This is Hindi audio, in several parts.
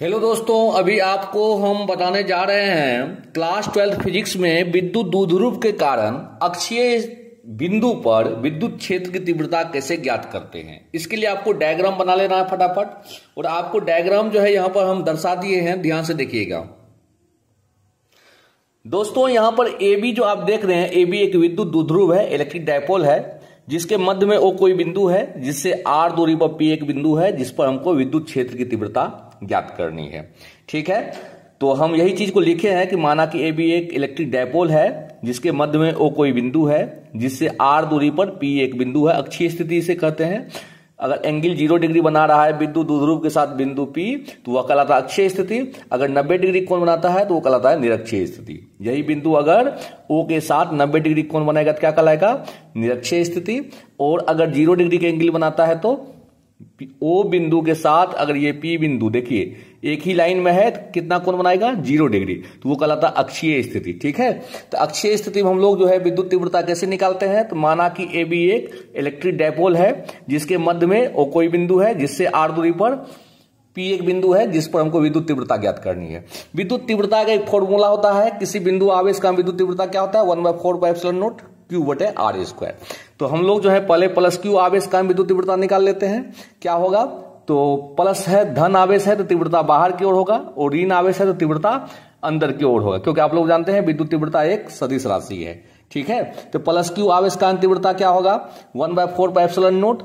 हेलो दोस्तों अभी आपको हम बताने जा रहे हैं क्लास ट्वेल्थ फिजिक्स में विद्युत दूधरूप के कारण अक्षीय बिंदु पर विद्युत क्षेत्र की तीव्रता कैसे ज्ञात करते हैं इसके लिए आपको डायग्राम बना लेना है फटाफट और आपको डायग्राम जो है यहाँ पर हम दर्शा दिए हैं ध्यान से देखिएगा दोस्तों यहाँ पर ए बी जो आप देख रहे हैं ए बी एक विद्युत दुध्रुव है इलेक्ट्रिक डायपोल है जिसके मध्य में ओ कोई बिंदु है जिससे आर दूरी पर पी एक बिंदु है जिस पर हमको विद्युत क्षेत्र की तीव्रता ज्ञात करनी है ठीक है तो हम यही चीज़ को लिखे हैं कि माना कि ए बी एक इलेक्ट्रिक डायपोल है जिसके मध्य में ओ कोई बिंदु है जिससे आर दूरी पर पी एक बिंदु है अक्षीय स्थिति से कहते हैं अगर एंगल जीरो डिग्री बना रहा है बिंदु दुध्रुव के साथ बिंदु पी तो वह कहलाता है अक्षय स्थिति अगर 90 डिग्री कोण बनाता है तो वो कहलाता है निरक्षय स्थिति यही बिंदु अगर ओ के साथ 90 डिग्री कोण बनाएगा तो क्या कहलाएगा निरक्षय स्थिति और अगर जीरो डिग्री के एंगल बनाता है तो ओ बिंदु के साथ अगर ये पी बिंदु देखिए एक ही लाइन में है तो कितना कोण बनाएगा जीरो डिग्री तो वो कहलाता अक्षीय स्थिति ठीक है तो अक्षीय स्थिति में हम लोग जो है विद्युत तीव्रता कैसे निकालते हैं तो माना कि ए बी एक इलेक्ट्रिक डायपोल है जिसके मध्य में ओ कोई बिंदु है जिससे आर दूरी पर पी एक बिंदु है जिस पर हमको विद्युत तीव्रता ज्ञात करनी है विद्युत तीव्रता का एक फॉर्मूला होता है किसी बिंदु आवेश का विद्युत तीव्रता क्या होता है one by four by naught Q बटे आर स्क्वायर तो हम लोग जो है पहले प्लस क्यू आवेश का विद्युत तीव्रता निकाल लेते हैं क्या होगा तो प्लस है धन आवेश है तो तीव्रता बाहर की ओर होगा और ऋण आवेश है तो तीव्रता अंदर की ओर होगा क्योंकि आप लोग जानते हैं विद्युत तीव्रता एक सदिश राशि है ठीक है तो प्लस क्यू आवेश का तीव्रता क्या होगा one by four by epsilon naught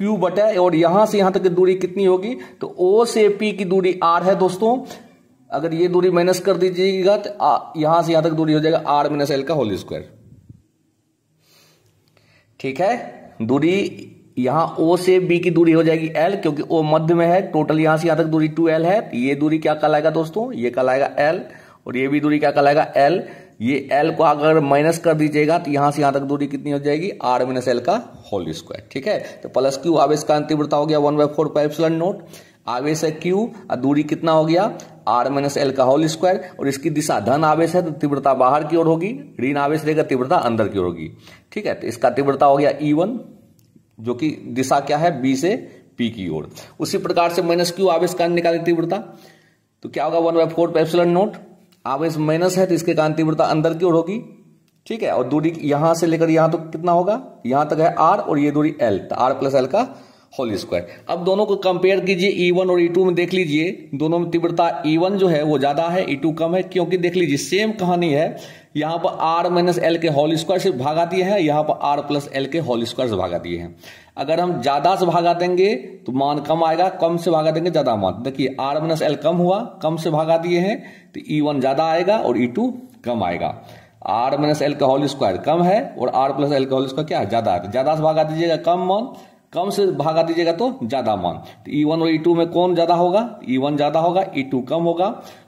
Q बटे और यहां से यहां तक की दूरी कितनी होगी तो ओ से पी की दूरी आर है दोस्तों अगर ये दूरी माइनस कर दीजिएगा तो यहां से यहां तक दूरी हो जाएगा आर माइनस एल का होल स्क्वायर ठीक है दूरी यहां ओ से बी की दूरी हो जाएगी एल क्योंकि ओ मध्य में है टोटल यहां से यहां तक दूरी टू एल है ये दूरी क्या कहलाएगा दोस्तों ये कहलाएगा एल और ये भी दूरी क्या कहलाएगा एल ये एल को अगर माइनस कर दीजिएगा तो यहां से यहां तक दूरी कितनी हो जाएगी आर माइनस एल का होल स्क्वायर ठीक है तो प्लस क्यू आवेश का अंतिम हो गया one by four pi naught आवेश है क्यू और दूरी कितना हो गया आर माइनस एल का होल स्क्वायर और इसकी दिशा धन आवेश है तो तीव्रता बाहर की ओर होगी ऋण आवेश रहेगा तीव्रता अंदर की ओर होगी ठीक है तो इसका तीव्रता हो गया ई e वन जो कि दिशा क्या है बी से पी की ओर उसी प्रकार से माइनस क्यू आवेश कारण निकाली तीव्रता तो क्या होगा one by four pi epsilon naught आवेश माइनस है तो इसके कारण तीव्रता अंदर की ओर होगी ठीक है और दूरी यहां से लेकर यहां तो कितना होगा यहां तक है आर और ये दूरी एल तो आर प्लस एल का होल स्क्वायर अब दोनों को कंपेयर कीजिए ई e वन और ई e टू में देख लीजिए दोनों में तीव्रता ई e वन जो है वो ज़्यादा है ई टू कम है क्योंकि देख लीजिए सेम कहानी है यहाँ पर आर माइनस एल के होल स्क्वायर से भागा दिए हैं यहां पर आर प्लस एल के होल स्क्वायर से भागा दिए हैं अगर हम ज़्यादा से भागा देंगे तो मान कम आएगा कम से भागा देंगे ज़्यादा मान देखिए आर माइनस एल कम हुआ कम से भागा दिए हैं तो ई वन ज़्यादा आएगा और ई टू कम आएगा आर माइनस एल का होल स्क्वायर कम है और आर प्लस एल का होल स्क्वायर क्या है ज़्यादा है तो ज़्यादा से भागा दीजिएगा कम मान कम से भागा दीजिएगा तो ज्यादा मान तो ई e वन और ई e टू में कौन ज्यादा होगा ई e वन ज्यादा होगा ई टू कम होगा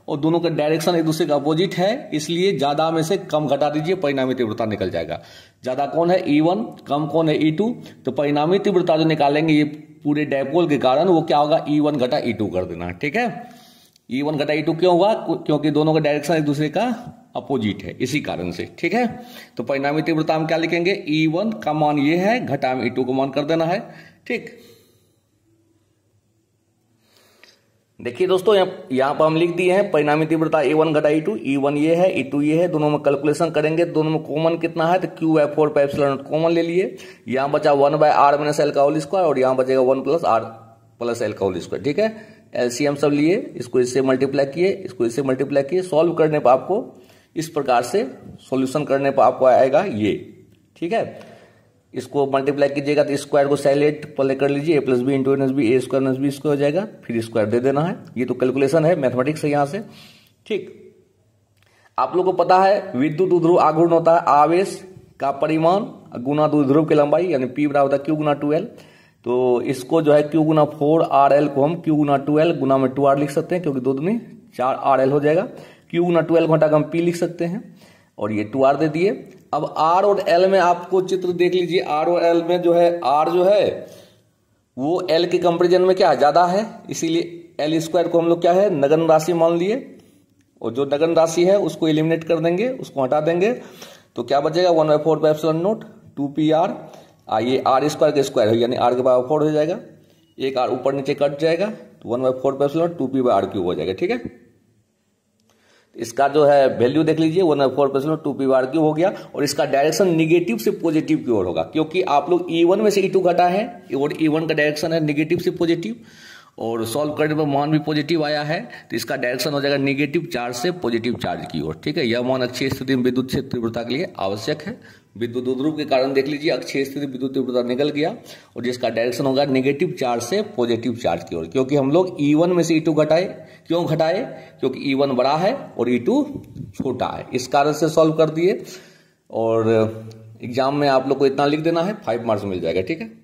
और दोनों का डायरेक्शन एक दूसरे का अपोजिट है इसलिए ज्यादा में से कम घटा दीजिए परिणामी तीव्रता निकल जाएगा ज्यादा कौन है ई वन कम कौन है ई टू तो परिणामी तीव्रता जो निकालेंगे ये पूरे डायपोल के कारण वो क्या होगा ई वन घटा ई टू कर देना ठीक है ई वन घटा ई टू क्यों हुआ क्योंकि दोनों का डायरेक्शन एक दूसरे का अपोजिट है इसी कारण से ठीक है तो परिणामी तीव्रता हम क्या लिखेंगे ई वन का मान ये है घटा में ई टू को मान कर देना है ठीक देखिए दोस्तों यहां पर हम लिख दिए हैं परिणामी तीव्रता ए e वन घटा ई टू ई वन ये है ई e टू ये है दोनों में कैलकुलेशन करेंगे दोनों में कॉमन कितना है तो क्यू एफ फोर पाइप सिलेंडर कॉमन ले लिए यहां बचा one by R minus L का होल स्क्वायर और यहां बचेगा one plus R plus L का होल स्क्वायर ठीक है एलसीएम सब लिए इसको इससे मल्टीप्लाई किए इसको इससे मल्टीप्लाई किए सॉल्व करने पर आपको इस प्रकार से सॉल्यूशन करने पर आपको आएगा ये ठीक है इसको मल्टीप्लाई कीजिएगा तो स्क्वायर को सैलेट पहले कर लीजिए A plus B into minus B A square minus B square हो जाएगा फिर स्क्वायर दे देना है ये तो कैलकुलेशन है मैथमेटिक्स है यहाँ से ठीक आप लोग को पता है विद्युत उध्रुव आघूर्ण होता है आवेश का परिमाण गुना ध्रुव की लंबाई यानी पी बराबर होता है क्यू गुना टू एल तो इसको जो है क्यू गुना फोर आर एल को हम क्यू गुना टू एल गुना में टू आर लिख सकते हैं क्योंकि दो दुनी चार आर एल हो जाएगा क्यू गुना ट्वेल्व का हम पी लिख सकते हैं और ये टू आर दे दिए अब आर और एल में आपको चित्र देख लीजिए आर और एल में जो है आर जो है वो एल के कंपेरिजन में क्या ज़्यादा है इसीलिए एल स्क्वायर को हम लोग क्या है नगन राशि मान लिए और जो नगन राशि है उसको एलिमिनेट कर देंगे उसको हटा देंगे तो क्या बचेगा one by four by naught two P R आइए आर स्क्वायर का स्क्वायर यानी आर के पावर फोर हो जाएगा एक आर ऊपर नीचे कट जाएगा तो one by four by two P by R cube हो जाएगा ठीक है इसका जो है वैल्यू देख लीजिए one four percent two P वार क्यू हो गया और इसका डायरेक्शन निगेटिव से पॉजिटिव की ओर होगा क्योंकि आप लोग ई e वन में से ई e टू घटा है और ई e वन का डायरेक्शन है निगेटिव से पॉजिटिव और सॉल्व करने पर मोहन भी पॉजिटिव आया है तो इसका डायरेक्शन हो जाएगा निगेटिव चार्ज से पॉजिटिव चार्ज की ओर ठीक है यह मोहन अच्छी स्थिति में विद्युत क्षेत्र तीव्रता के लिए आवश्यक है विद्युत उद्रुप के कारण देख लीजिए अक्षय स्थिति विद्युत तीव्रता निकल गया और जिसका डायरेक्शन होगा नेगेटिव चार्ज से पॉजिटिव चार्ज की ओर क्योंकि हम लोग ई e वन में से ई e टू घटाए क्यों घटाए क्योंकि ई e वन बड़ा है और ई टू छोटा है इस कारण से सॉल्व कर दिए और एग्जाम में आप लोग को इतना लिख देना है फाइव मार्क्स मिल जाएगा ठीक है